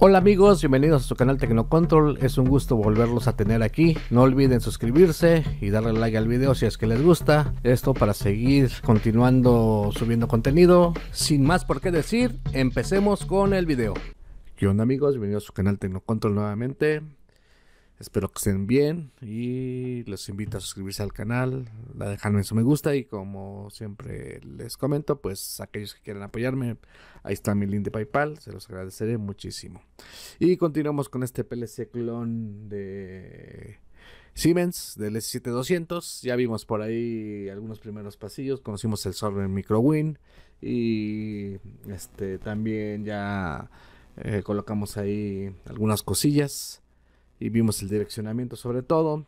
Hola amigos, bienvenidos a su canal Tecnocontrol, es un gusto volverlos a tener aquí, no olviden suscribirse y darle like al video si es que les gusta, esto para seguir continuando subiendo contenido, sin más por qué decir, empecemos con el video. ¿Qué onda amigos? Bienvenidos a su canal Tecnocontrol nuevamente, Espero que estén bien y los invito a suscribirse al canal, a dejarme su me gusta y como siempre les comento, pues aquellos que quieran apoyarme, ahí está mi link de PayPal, se los agradeceré muchísimo. Y continuamos con este PLC clon de Siemens del S7200. Ya vimos por ahí algunos primeros pasillos, conocimos el software MicroWin y este también ya eh, colocamos ahí algunas cosillas y vimos el direccionamiento sobre todo,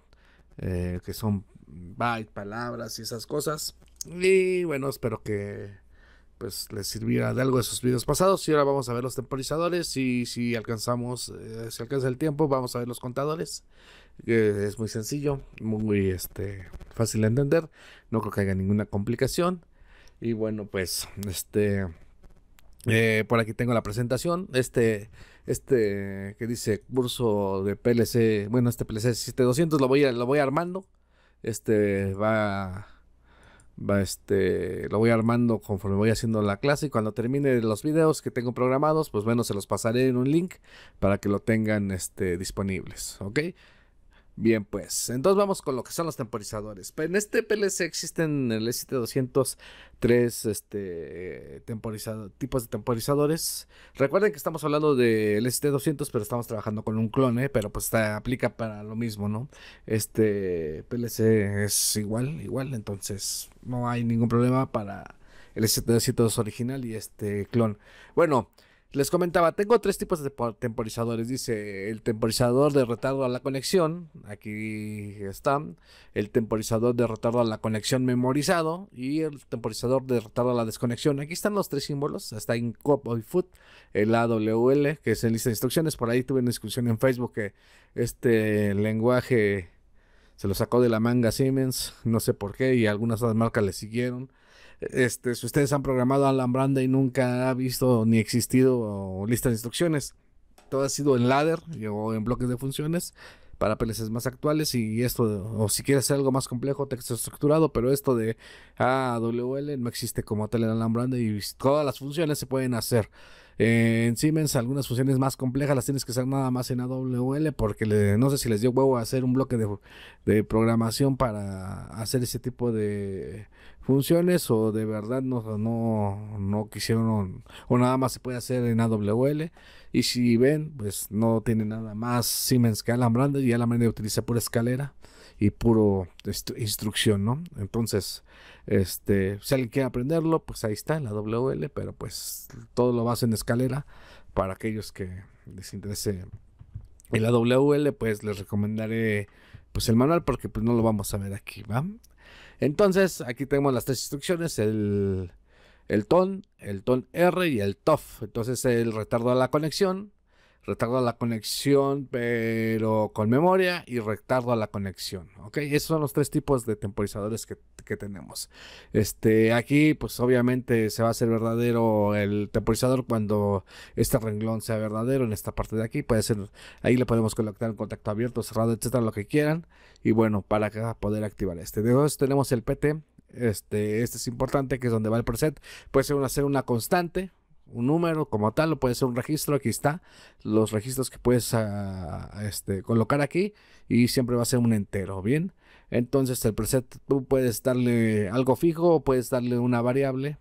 eh, que son byte, palabras y esas cosas. Y bueno, espero que pues les sirviera de algo esos sus videos pasados. Y ahora vamos a ver los temporizadores. Y si alcanzamos, eh, si alcanza el tiempo, vamos a ver los contadores. Eh, es muy sencillo, muy este, fácil de entender. No creo que haya ninguna complicación. Y bueno, pues este. por aquí tengo la presentación. Este este que dice curso de PLC, bueno, este PLC 7200 lo voy lo voy armando. Este va va este lo voy armando conforme voy haciendo la clase y cuando termine los videos que tengo programados, pues bueno, se los pasaré en un link para que lo tengan este disponibles, ¿ok? Bien, pues, entonces vamos con lo que son los temporizadores. En este PLC existen en el e ST200 tres este, eh, temporizado, tipos de temporizadores. Recuerden que estamos hablando del e ST200, pero estamos trabajando con un clone, eh, pero pues aplica para lo mismo, ¿no? Este PLC es igual, igual, entonces no hay ningún problema para el e ST200 original y este clon. Bueno, les comentaba, tengo tres tipos de temporizadores. Dice el temporizador de retardo a la conexión. Aquí están, El temporizador de retardo a la conexión memorizado. Y el temporizador de retardo a la desconexión. Aquí están los tres símbolos. Está en COP y foot El AWL, que es en lista de instrucciones. Por ahí tuve una discusión en Facebook que este lenguaje se lo sacó de la manga Siemens. No sé por qué. Y algunas otras marcas le siguieron. Este, si ustedes han programado Alambranda y nunca ha visto ni existido listas de instrucciones, todo ha sido en ladder o en bloques de funciones para PLCs más actuales y esto, o si quieres hacer algo más complejo, texto estructurado, pero esto de AWL no existe como tal en Lambranda y todas las funciones se pueden hacer. en Siemens algunas funciones más complejas las tienes que hacer nada más en AWL porque no sé si les dio huevo hacer un bloque de programación para hacer ese tipo de, funciones o de verdad no, no, quisieron o nada más se puede hacer en AWL. Y si ven, pues no tiene nada más Siemens que Alan Brand y Alan utiliza pura escalera y puro instrucción, ¿no? Entonces, este, si alguien quiere aprenderlo, pues ahí está la AWL pero pues todo lo vas en escalera para aquellos que les interese en la WL, pues les recomendaré pues el manual porque pues no lo vamos a ver aquí, ¿va? Entonces, aquí tenemos las tres instrucciones, el, TON, el TON R y el TOF. Entonces, el retardo a la conexión, retardo a la conexión, pero con memoria y retardo a la conexión. ¿Ok? Esos son los tres tipos de temporizadores que, tenemos. Este, aquí, pues obviamente se va a hacer verdadero el temporizador cuando este renglón sea verdadero en esta parte de aquí. Puede ser, ahí le podemos conectar un contacto abierto, cerrado, etcétera, lo que quieran. Y bueno, para poder activar este. Después tenemos el PT. Este, este es importante, que es donde va el preset. Puede ser una, ser una constante, un número como tal, o puede ser un registro, aquí está, los registros que puedes ah, este, colocar aquí y siempre va a ser un entero, ¿bien? Entonces el preset tú puedes darle algo fijo o puedes darle una variable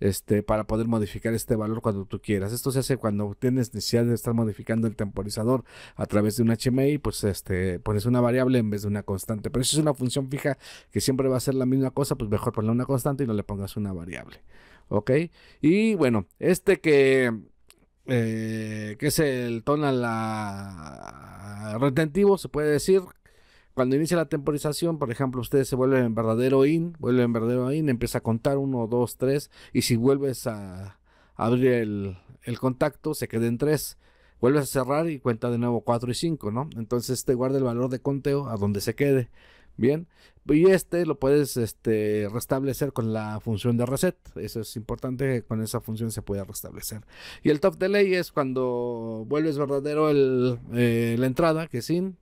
este, para poder modificar este valor cuando tú quieras. Esto se hace cuando tienes necesidad de estar modificando el temporizador a través de un HMI, pues este, pones una variable en vez de una constante. Pero si es una función fija que siempre va a ser la misma cosa, pues mejor ponle una constante y no le pongas una variable. ¿Ok? Y bueno, este que, eh, es el tonal la... retentivo, se puede decir. Cuando inicia la temporización, por ejemplo, ustedes se vuelven verdadero in, vuelven verdadero in, empieza a contar 1, 2, 3, y si vuelves a abrir el, contacto, se queda en 3 vuelves a cerrar y cuenta de nuevo 4 y 5, ¿no? Entonces te este guarda el valor de conteo a donde se quede. Bien, y este lo puedes este, restablecer con la función de reset. Eso es importante, con esa función se puede restablecer. Y el top delay es cuando vuelves verdadero el, eh, la entrada, que sin.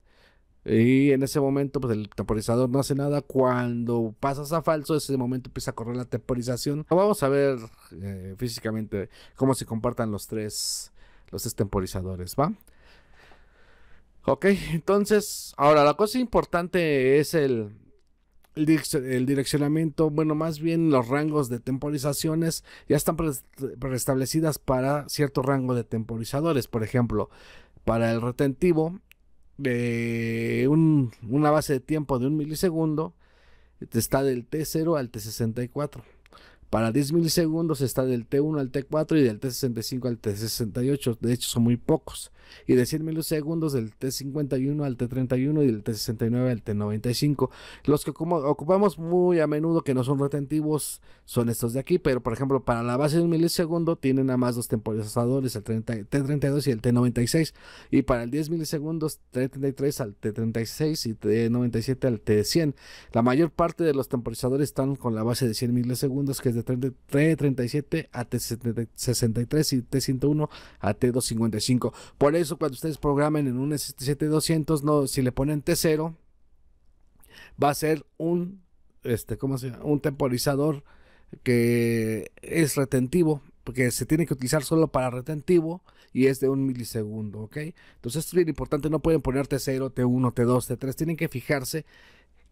Y en ese momento, pues el temporizador no hace nada. Cuando pasas a falso, ese momento empieza a correr la temporización. Vamos a ver eh, físicamente cómo se compartan los tres, los temporizadores, ¿va? Ok, entonces, ahora la cosa importante es el, el direccionamiento, bueno, más bien los rangos de temporizaciones ya están preestablecidas para cierto rango de temporizadores. Por ejemplo, para el retentivo, de una base de tiempo de un milisegundo este, está del T0 al T64. Para 10 milisegundos está del T1 al T4 y del T65 al T68. De hecho, son muy pocos. Y de 100 milisegundos del T51 al T31 y del T69 al T95. Los que ocupamos muy a menudo que no son retentivos son estos de aquí. Pero, por ejemplo, para la base de un milisegundo tienen a más dos temporizadores, el T32 y el T96. Y para el 10 milisegundos, T33 al T36 y T97 al T100. La mayor parte de los temporizadores están con la base de 100 milisegundos, que es de T37 a T63 y T101 a T255. Por eso cuando ustedes programen en un S7200, no, si le ponen T0, va a ser un, este, ¿cómo se llama? un temporizador que es retentivo, porque se tiene que utilizar solo para retentivo y es de un milisegundo, ¿ok? Entonces es bien importante, no pueden poner T0, T1, T2, T3, tienen que fijarse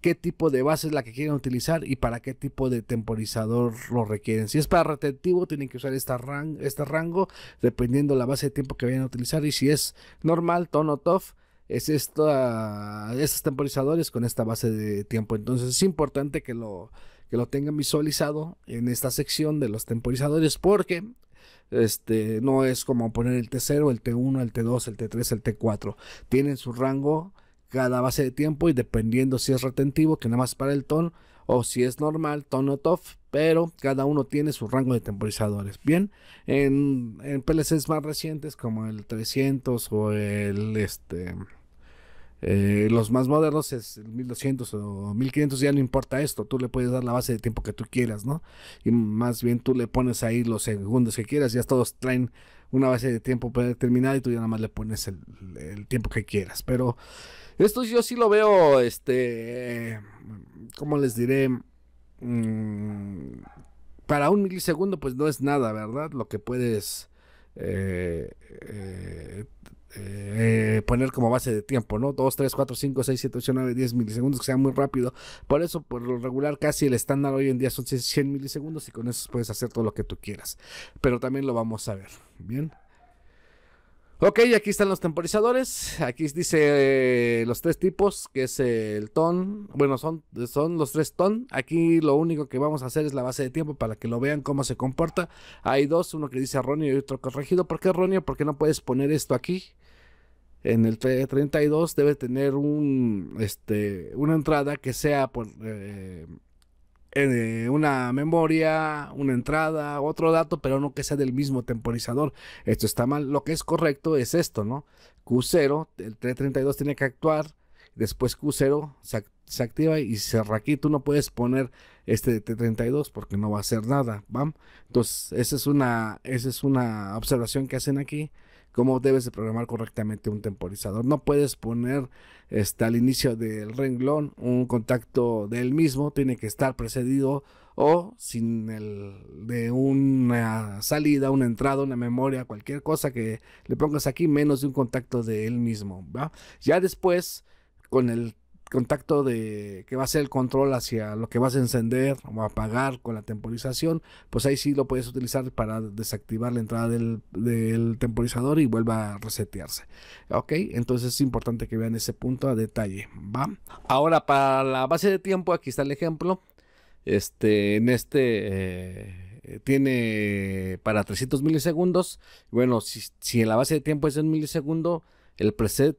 qué tipo de base es la que quieren utilizar y para qué tipo de temporizador lo requieren. Si es para retentivo, tienen que usar esta este rango, dependiendo la base de tiempo que vayan a utilizar. Y si es normal, tono tough, es estos temporizadores con esta base de tiempo. Entonces es importante que lo, que lo tengan visualizado en esta sección de los temporizadores porque este, no es como poner el T0, el T1, el T2, el T3, el T4. Tienen su rango cada base de tiempo y dependiendo si es retentivo, que nada más para el tono, o si es normal, tono top pero cada uno tiene su rango de temporizadores. Bien, en, en PLCs más recientes como el 300 o el este... Eh, los más modernos es el 1200 o 1500, ya no importa esto, tú le puedes dar la base de tiempo que tú quieras, ¿no? Y más bien tú le pones ahí los segundos que quieras, ya todos traen una base de tiempo predeterminada y tú ya nada más le pones el tiempo que quieras, pero esto yo sí lo veo, este, ¿cómo les diré? Mm, para un milisegundo pues no es nada, ¿verdad? Lo que puedes eh, eh, eh, poner como base de tiempo, ¿no? 2, 3, 4, 5, 6, 7, 8, 9, 10 milisegundos, que sea muy rápido. Por eso, por lo regular, casi el estándar hoy en día son 100 milisegundos y con eso puedes hacer todo lo que tú quieras. Pero también lo vamos a ver, ¿bien? Ok, aquí están los temporizadores. Aquí dice eh, los tres tipos, que es el ton. Bueno, son, son los tres ton. Aquí lo único que vamos a hacer es la base de tiempo para que lo vean cómo se comporta. Hay dos, uno que dice erróneo y otro corregido. ¿Por qué erróneo? Porque no puedes poner esto aquí. En el 32 debe tener un, este, una entrada que sea eh, eh, una memoria, una entrada, otro dato, pero no que sea del mismo temporizador. Esto está mal. Lo que es correcto es esto, ¿no? Q0, el T32 tiene que actuar, después Q0 se, activa y cerra aquí. Tú no puedes poner este T32 porque no va a hacer nada. vamos Entonces, esa es, una, esa es una observación que hacen aquí cómo debes de programar correctamente un temporizador. No puedes poner este, al inicio del renglón un contacto del mismo, tiene que estar precedido o sin el de una salida, una entrada, una memoria, cualquier cosa que le pongas aquí, menos de un contacto de él mismo. Ya después, con el contacto de que va a ser el control hacia lo que vas a encender o apagar con la temporización, pues ahí sí lo puedes utilizar para desactivar la entrada del, temporizador y vuelva a resetearse. Ok, entonces es importante que vean ese punto a detalle. Va. Ahora para la base de tiempo, aquí está el ejemplo. Este, en este eh, tiene para 300 milisegundos. Bueno, si, en la base de tiempo es en milisegundo, el preset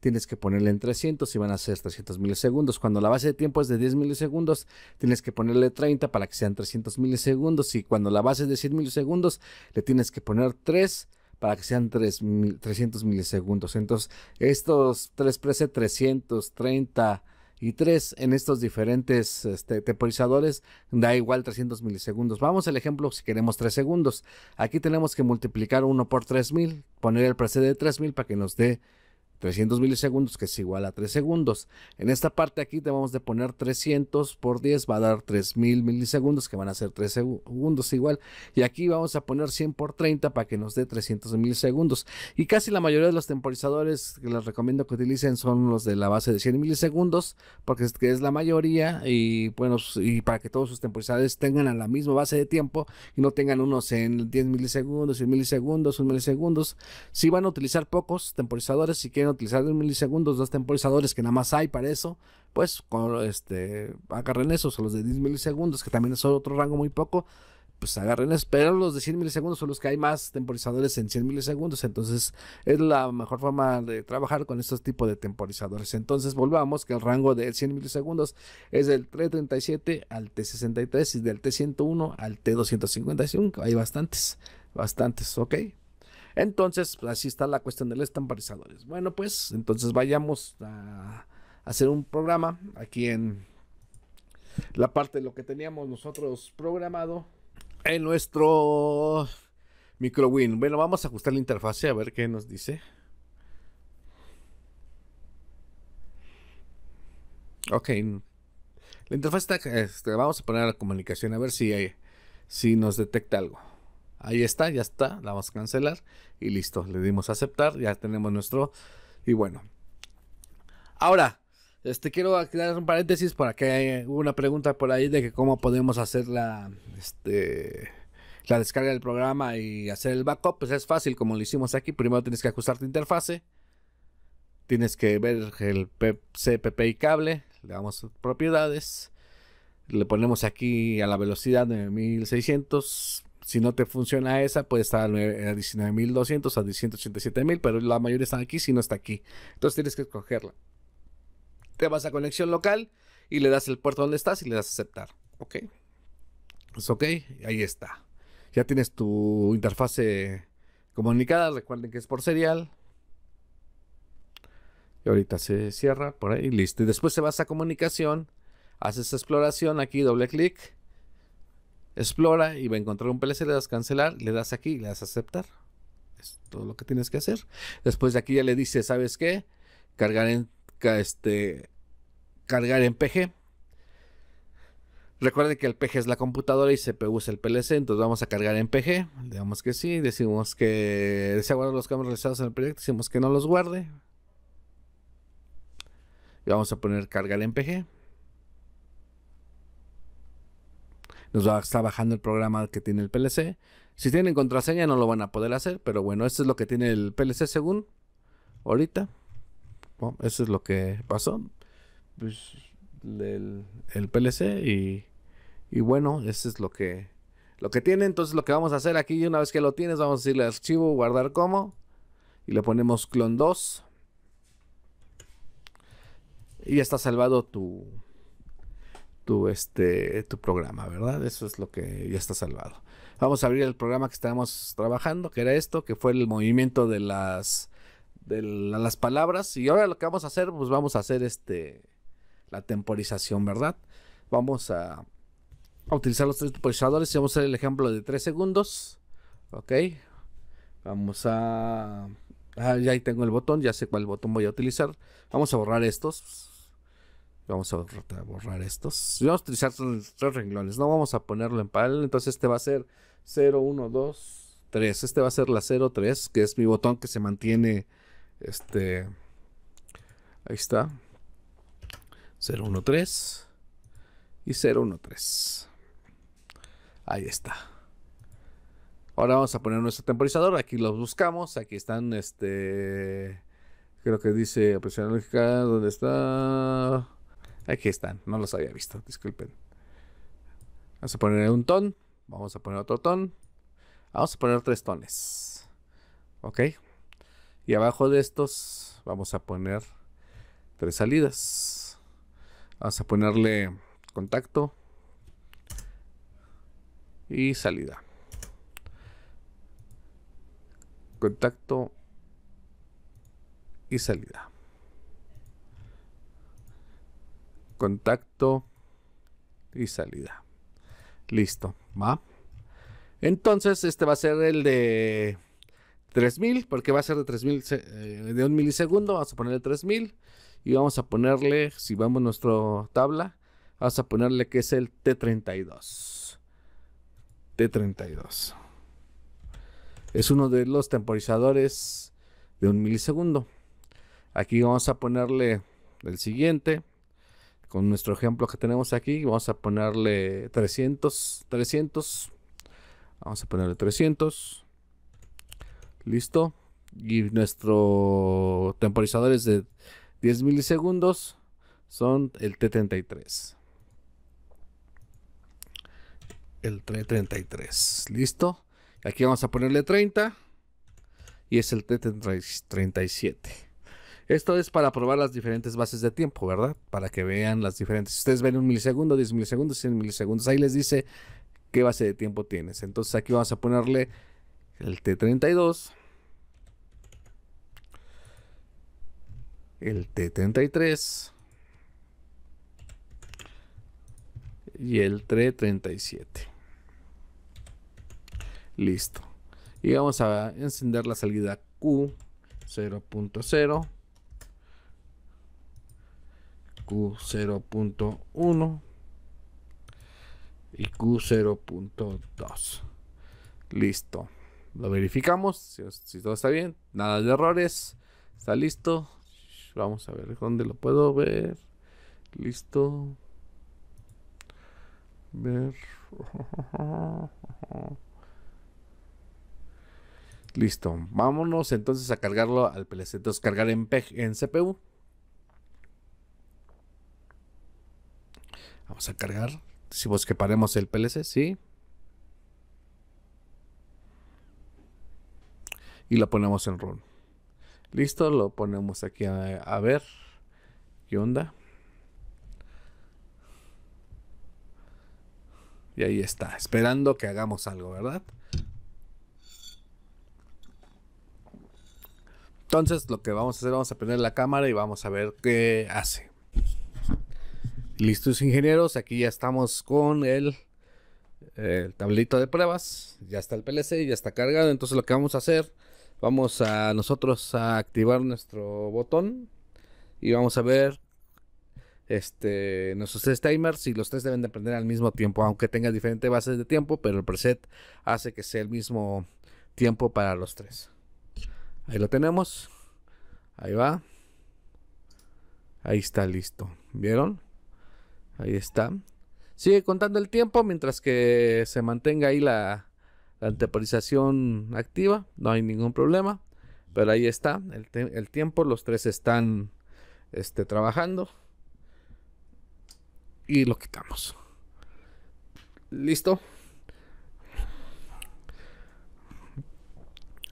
tienes que ponerle en 300 y van a ser 300 milisegundos. Cuando la base de tiempo es de 10 milisegundos, tienes que ponerle 30 para que sean 300 milisegundos. Y cuando la base es de 100 milisegundos, le tienes que poner 3 para que sean 300 milisegundos. Entonces, estos 3 preset 330 y 3 en estos diferentes este, temporizadores da igual 300 milisegundos. Vamos al ejemplo si queremos 3 segundos. Aquí tenemos que multiplicar 1 por 3000, poner el preset de 3000 para que nos dé 300 milisegundos, que es igual a 3 segundos. En esta parte aquí te vamos a poner 300 por 10, va a dar 3000 milisegundos, que van a ser 3 segundos igual. Y aquí vamos a poner 100 por 30 para que nos dé 300 milisegundos. Y casi la mayoría de los temporizadores que les recomiendo que utilicen son los de la base de 100 milisegundos, porque es, que es la mayoría. Y bueno, pues, y para que todos sus temporizadores tengan a la misma base de tiempo y no tengan unos en 10 milisegundos, 100 milisegundos, 1 milisegundos. Si van a utilizar pocos temporizadores, si quieren utilizar en milisegundos dos temporizadores que nada más hay para eso, pues con, este, agarren esos, o los de 10 milisegundos, que también es otro rango muy poco, pues agarren eso, pero los de 100 milisegundos son los que hay más temporizadores en 100 milisegundos, entonces es la mejor forma de trabajar con estos tipos de temporizadores. Entonces volvamos que el rango de 100 milisegundos es del t 337 al T63 y del T101 al T255, hay bastantes, bastantes, ¿ok? Entonces, pues, así está la cuestión de los Bueno, pues entonces vayamos a hacer un programa aquí en la parte de lo que teníamos nosotros programado en nuestro microwin. Bueno, vamos a ajustar la interfase a ver qué nos dice. Ok. La interfaz está. Este, vamos a poner la comunicación a ver si, hay, si nos detecta algo ahí está, ya está, la vamos a cancelar y listo, le dimos a aceptar, ya tenemos nuestro y bueno. Ahora, este quiero dar un paréntesis para que hubo una pregunta por ahí de que cómo podemos hacer la este, la descarga del programa y hacer el backup, pues es fácil como lo hicimos aquí, primero tienes que ajustar tu interfase. Tienes que ver el CPP y cable, le damos propiedades, le ponemos aquí a la velocidad de 1600 si no te funciona esa, puede estar a 19.200, a 187.000, pero la mayoría están aquí, si no está aquí. Entonces tienes que escogerla. Te vas a conexión local y le das el puerto donde estás y le das aceptar. Ok. Es pues ok, ahí está. Ya tienes tu interfase comunicada. Recuerden que es por serial. Y ahorita se cierra por ahí, listo. Y después se vas a comunicación, haces exploración, aquí doble clic explora y va a encontrar un PLC, le das cancelar, le das aquí, le das aceptar. Es todo lo que tienes que hacer. Después de aquí ya le dice, ¿sabes qué? Cargar en, este, cargar en PG. Recuerden que el PG es la computadora y CPU es el PLC, entonces vamos a cargar en PG. digamos que sí, decimos que desea guardar los cambios realizados en el proyecto, decimos que no los guarde. Y vamos a poner cargar en PG. nos va a estar bajando el programa que tiene el PLC. Si tienen contraseña no lo van a poder hacer, pero bueno, esto es lo que tiene el PLC según ahorita. Bueno, eso es lo que pasó. Pues, el, PLC y, y bueno, eso es lo que, lo que tiene. Entonces lo que vamos a hacer aquí, una vez que lo tienes, vamos a decirle archivo, guardar como y le ponemos clon 2. Y ya está salvado tu, tu, este, tu programa, ¿verdad? Eso es lo que ya está salvado. Vamos a abrir el programa que estábamos trabajando, que era esto, que fue el movimiento de las, de las palabras. Y ahora lo que vamos a hacer, pues vamos a hacer este, la temporización, ¿verdad? Vamos a, utilizar los tres temporizadores y vamos a hacer el ejemplo de tres segundos. Ok. Vamos a... Ah, ya ahí tengo el botón, ya sé cuál botón voy a utilizar. Vamos a borrar estos Vamos a borrar estos. Vamos a utilizar tres renglones. No vamos a ponerlo en paralelo. Entonces este va a ser 0, 1, 2, 3. Este va a ser la 0, 3, que es mi botón que se mantiene. Este. Ahí está. 0, 1, 3. Y 0, 1, 3. Ahí está. Ahora vamos a poner nuestro temporizador. Aquí los buscamos. Aquí están. Este. Creo que dice presión lógica. ¿Dónde está? Aquí están, no los había visto, disculpen. Vamos a poner un ton, vamos a poner otro ton, vamos a poner tres tones. Ok. Y abajo de estos vamos a poner tres salidas. Vamos a ponerle contacto y salida. Contacto y salida. contacto y salida. Listo, va. Entonces, este va a ser el de 3000, porque va a ser de 3000, eh, de un milisegundo, vamos a ponerle 3000 y vamos a ponerle, si vamos a nuestra tabla, vamos a ponerle que es el T32. T32. Es uno de los temporizadores de un milisegundo. Aquí vamos a ponerle el siguiente con nuestro ejemplo que tenemos aquí, vamos a ponerle 300, 300, vamos a ponerle 300, listo, y nuestro temporizador es de 10 milisegundos, son el T33. El T33, listo. Aquí vamos a ponerle 30 y es el T37. Esto es para probar las diferentes bases de tiempo, ¿verdad? Para que vean las diferentes. Ustedes ven un milisegundo, 10 milisegundos, 100 milisegundos. Ahí les dice qué base de tiempo tienes. Entonces aquí vamos a ponerle el T32. El T33. Y el T37. Listo. Y vamos a encender la salida Q 0.0. Q0.1 y Q0.2. Listo. Lo verificamos. Si, todo está bien. Nada de errores. Está listo. Vamos a ver dónde lo puedo ver. Listo. Ver. Listo. Vámonos entonces a cargarlo al PLC. Entonces cargar en, en CPU. Vamos a cargar. Decimos que paremos el PLC, sí. Y lo ponemos en run. Listo, lo ponemos aquí a, ver qué onda. Y ahí está, esperando que hagamos algo, ¿verdad? Entonces lo que vamos a hacer, vamos a prender la cámara y vamos a ver qué hace. Listos ingenieros, aquí ya estamos con el, el, tablito de pruebas, ya está el PLC, ya está cargado, entonces lo que vamos a hacer, vamos a nosotros a activar nuestro botón y vamos a ver este, nuestros tres timers y los tres deben de prender al mismo tiempo, aunque tenga diferentes bases de tiempo, pero el preset hace que sea el mismo tiempo para los tres. Ahí lo tenemos, ahí va, ahí está listo, ¿vieron? Ahí está. Sigue contando el tiempo mientras que se mantenga ahí la, la anteparización activa. No hay ningún problema. Pero ahí está el, tiempo. Los tres están este, trabajando. Y lo quitamos. Listo.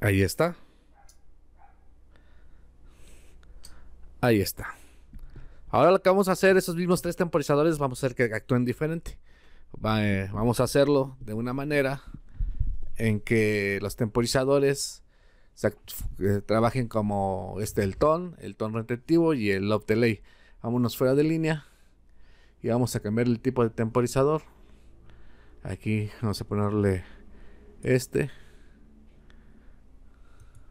Ahí está. Ahí está. Ahora lo que vamos a hacer, esos mismos tres temporizadores, vamos a hacer que actúen diferente. Eh, vamos a hacerlo de una manera en que los temporizadores eh, trabajen como este, el ton, el ton retentivo y el love delay. Vámonos fuera de línea y vamos a cambiar el tipo de temporizador. Aquí vamos a ponerle este.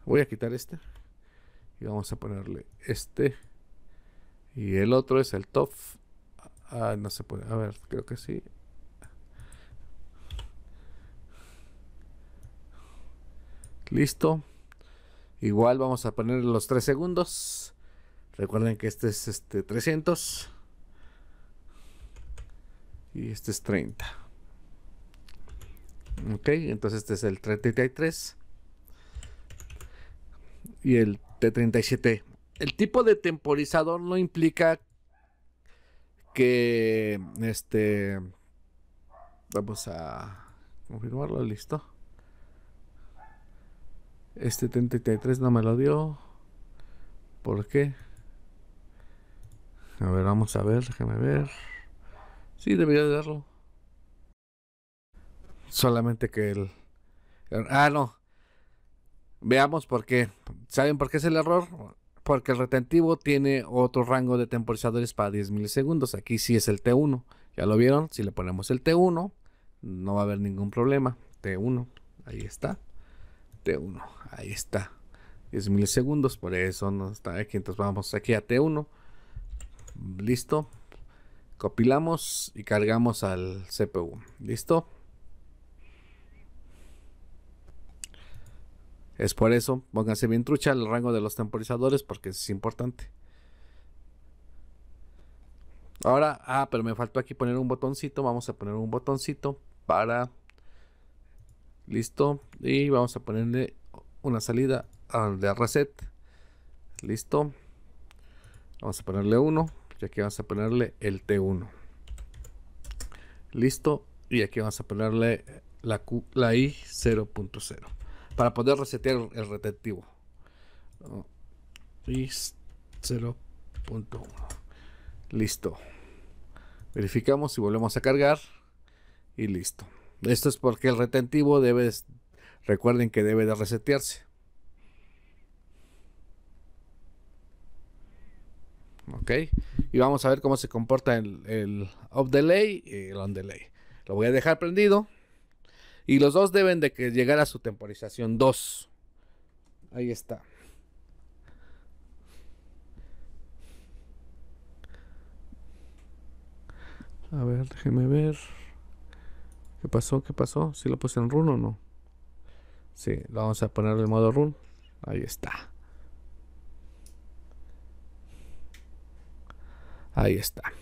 Voy a quitar este y vamos a ponerle este. Y el otro es el TOF. Ah, no se puede. A ver, creo que sí. Listo. Igual vamos a poner los 3 segundos. Recuerden que este es este 300. Y este es 30. Ok, entonces este es el 33. Y el T37 el tipo de temporizador no implica que este vamos a confirmarlo listo este 33 no me lo dio ¿por qué? a ver vamos a ver déjame ver sí debería de darlo solamente que el ah no veamos por qué ¿saben por qué es el error? porque el retentivo tiene otro rango de temporizadores para 10 milisegundos. Aquí sí es el T1. Ya lo vieron, si le ponemos el T1, no va a haber ningún problema. T1, ahí está. T1, ahí está. 10 milisegundos, por eso no está aquí. Entonces vamos aquí a T1. Listo. Copilamos y cargamos al CPU. Listo. Es por eso, pónganse bien trucha el rango de los temporizadores porque es importante. Ahora, ah, pero me faltó aquí poner un botoncito. Vamos a poner un botoncito para... Listo. Y vamos a ponerle una salida de reset. Listo. Vamos a ponerle uno Y aquí vamos a ponerle el T1. Listo. Y aquí vamos a ponerle la, la I 0.0 para poder resetear el retentivo. Oh. Listo. Verificamos y volvemos a cargar. Y listo. Esto es porque el retentivo debe, recuerden que debe de resetearse. ok y vamos a ver cómo se comporta el, el off delay y el on delay lo voy a dejar prendido y los dos deben de que llegar a su temporización 2. Ahí está. A ver, déjeme ver. ¿Qué pasó? ¿Qué pasó? ¿Si ¿Sí lo puse en run o no? Sí, lo vamos a poner en modo run. Ahí está. Ahí está.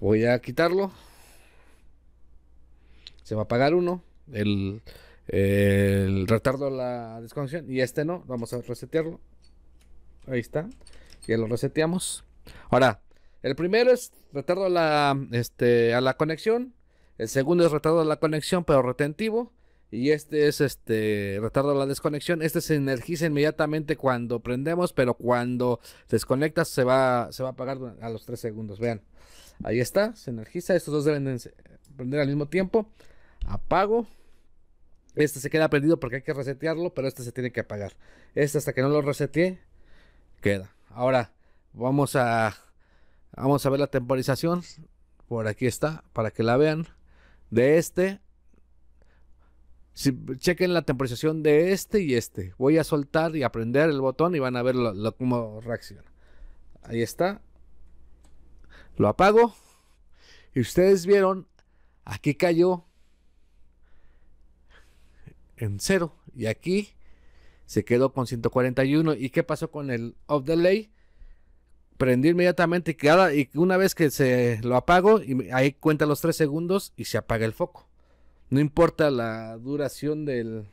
Voy a quitarlo se va a apagar uno, el, retardo a la desconexión, y este no, vamos a resetearlo. Ahí está, ya lo reseteamos. Ahora, el primero es retardo a la, este, a la conexión, el segundo es retardo a la conexión, pero retentivo. Y este es este retardo a la desconexión. Este se energiza inmediatamente cuando prendemos, pero cuando desconectas se va, se va a apagar a los 3 segundos. Vean, ahí está, se energiza. Estos dos deben prender al mismo tiempo apago. Este se queda prendido porque hay que resetearlo, pero este se tiene que apagar. Este hasta que no lo resetee, queda. Ahora vamos a, vamos a ver la temporización. Por aquí está, para que la vean. De este. Si, chequen la temporización de este y este. Voy a soltar y aprender el botón y van a ver lo, cómo reacciona. Ahí está. Lo apago. Y ustedes vieron, aquí cayó en cero. Y aquí se quedó con 141. ¿Y qué pasó con el off delay? prendí inmediatamente y, cada, y una vez que se lo apago, y ahí cuenta los 3 segundos y se apaga el foco. No importa la duración del,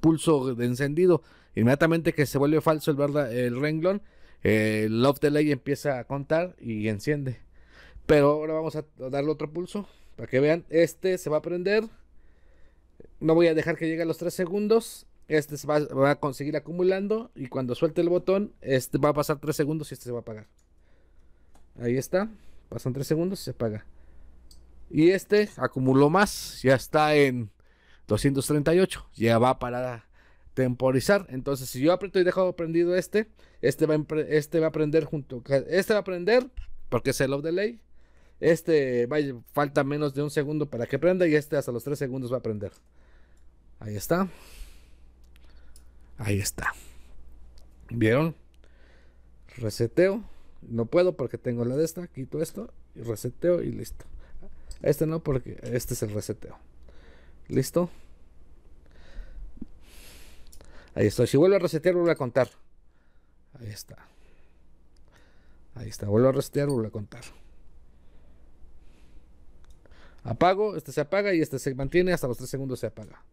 pulso de encendido. Inmediatamente que se vuelve falso el, verdad, el renglón, el off delay empieza a contar y enciende. Pero ahora vamos a darle otro pulso para que vean. Este se va a prender no voy a dejar que llegue a los 3 segundos. Este va, a conseguir acumulando y cuando suelte el botón, este va a pasar 3 segundos y este se va a apagar. Ahí está, pasan 3 segundos y se apaga. Y este acumuló más, ya está en 238, ya va para temporizar. Entonces, si yo aprieto y dejo prendido este, este va, este va a prender junto, este va a prender porque es el off delay. Este falta menos de un segundo para que prenda y este hasta los 3 segundos va a prender. Ahí está. Ahí está. ¿Vieron? Reseteo. No puedo porque tengo la de esta. Quito esto. Y reseteo y listo. Este no porque este es el reseteo. ¿Listo? Ahí estoy Si vuelvo a resetear, vuelvo a contar. Ahí está. Ahí está. Vuelvo a resetear, vuelvo a contar. Apago, este se apaga y este se mantiene hasta los 3 segundos se apaga.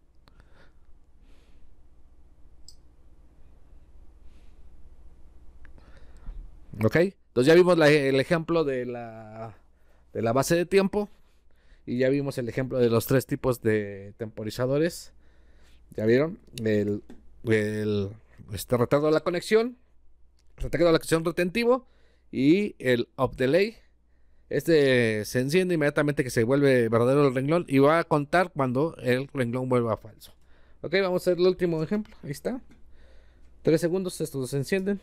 ¿Ok? Entonces ya vimos e, el ejemplo de la, base de tiempo. Y ya vimos el ejemplo de los tres tipos de temporizadores. ¿Ya vieron? El, este retardo de la conexión. Retardo de la conexión retentivo. Y el off delay. Este se enciende inmediatamente que se vuelve verdadero el renglón. Y va a contar cuando el renglón vuelva falso. Ok, vamos a hacer el último ejemplo. Ahí está. tres segundos, estos se encienden.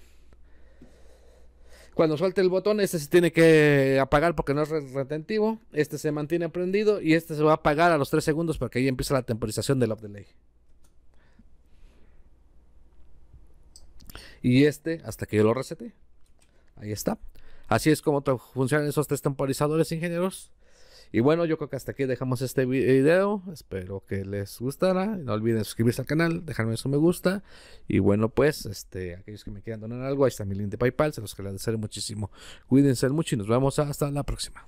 Cuando suelte el botón, este se tiene que apagar porque no es retentivo. Este se mantiene prendido y este se va a apagar a los 3 segundos porque ahí empieza la temporización del delay. Y este hasta que yo lo resete. Ahí está. Así es como funcionan esos tres temporizadores, ingenieros. Y bueno, yo creo que hasta aquí dejamos este video. Espero que les gustara. No olviden suscribirse al canal, dejarme su me gusta. Y bueno, pues, este, aquellos que me quieran donar algo, ahí está mi link de PayPal. Se los agradeceré muchísimo. Cuídense mucho y nos vemos hasta la próxima.